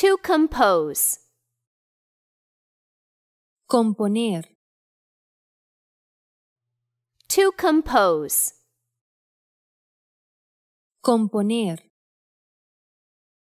To compose. Componer. To compose. Componer.